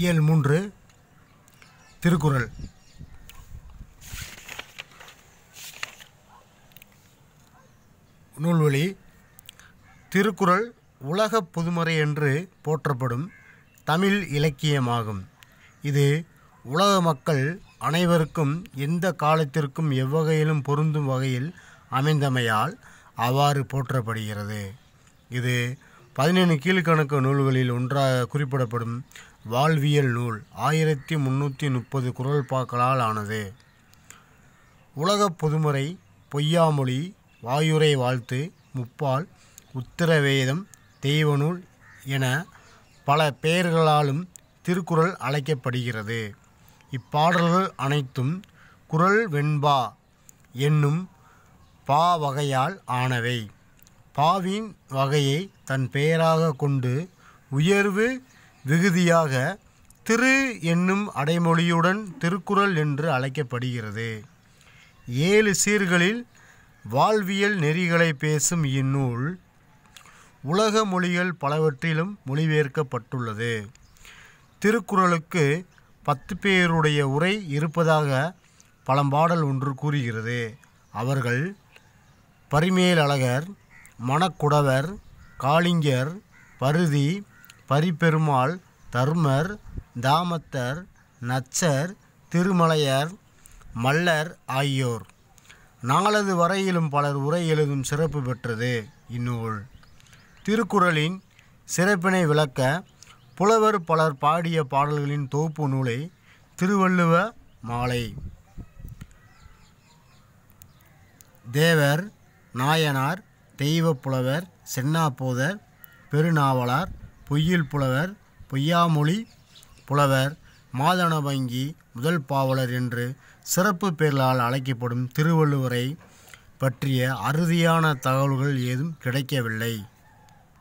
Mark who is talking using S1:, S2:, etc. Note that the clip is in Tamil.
S1: இயல் மூன்று திருக்குறள் நூல்வழி திருக்குறள் உலக பொதுமறை என்று போற்றப்படும் தமிழ் இலக்கியமாகும் இது உலக மக்கள் அனைவருக்கும் எந்த காலத்திற்கும் எவ்வகையிலும் பொருந்தும் வகையில் அமைந்தமையால் அவ்வாறு போற்றப்படுகிறது இது பதினேழு கீழ்கணக்கு நூல்களில் ஒன்றாக குறிப்பிடப்படும் வாழ்வியல் நூல் ஆயிரத்தி முந்நூற்றி முப்பது குரல் பாக்களால் ஆனது உலக பொதுமுறை பொய்யாமொழி வாயுரை வாழ்த்து முப்பால் உத்தரவேதம் தெய்வநூல் என பல பெயர்களாலும் திருக்குறள் அழைக்கப்படுகிறது இப்பாடல்கள் அனைத்தும் குரல் வெண்பா என்னும் பா வகையால் ஆனவை பாவின் வகையை தன் பெயராக கொண்டு உயர்வு விகுதியாக திரு என்னும் அடைமொழியுடன் திருக்குறள் என்று அழைக்கப்படுகிறது ஏழு சீர்களில் வாழ்வியல் நெறிகளை பேசும் இந்நூல் உலக மொழிகள் பலவற்றிலும் மொழிபெயர்க்கப்பட்டுள்ளது திருக்குறளுக்கு பத்து பேருடைய உரை இருப்பதாக பழம்பாடல் ஒன்று கூறுகிறது அவர்கள் பரிமேலழகர் மணக்குடவர் காளிங்கர் பருதி பரிபெருமாள் தர்மர் தாமத்தர் நச்சர் திருமலையர் மல்லர் ஆகியோர் நாலது வரையிலும் பலர் உரை எழுதும் சிறப்பு பெற்றது இந்நூல் திருக்குறளின் சிறப்பினை விளக்க புலவர் பலர் பாடிய பாடல்களின் தொகுப்பு நூலை திருவள்ளுவ மாலை தேவர் நாயனார் தெய்வ புலவர் சென்னாபோதர் பெருநாவலார் பொய்யில் புலவர் பொய்யாமொழி புலவர் வங்கி முதல் பாவலர் என்று சிறப்பு பெயர்களால் அழைக்கப்படும் திருவள்ளுவரை பற்றிய அறுதியான தகவல்கள் ஏதும் கிடைக்கவில்லை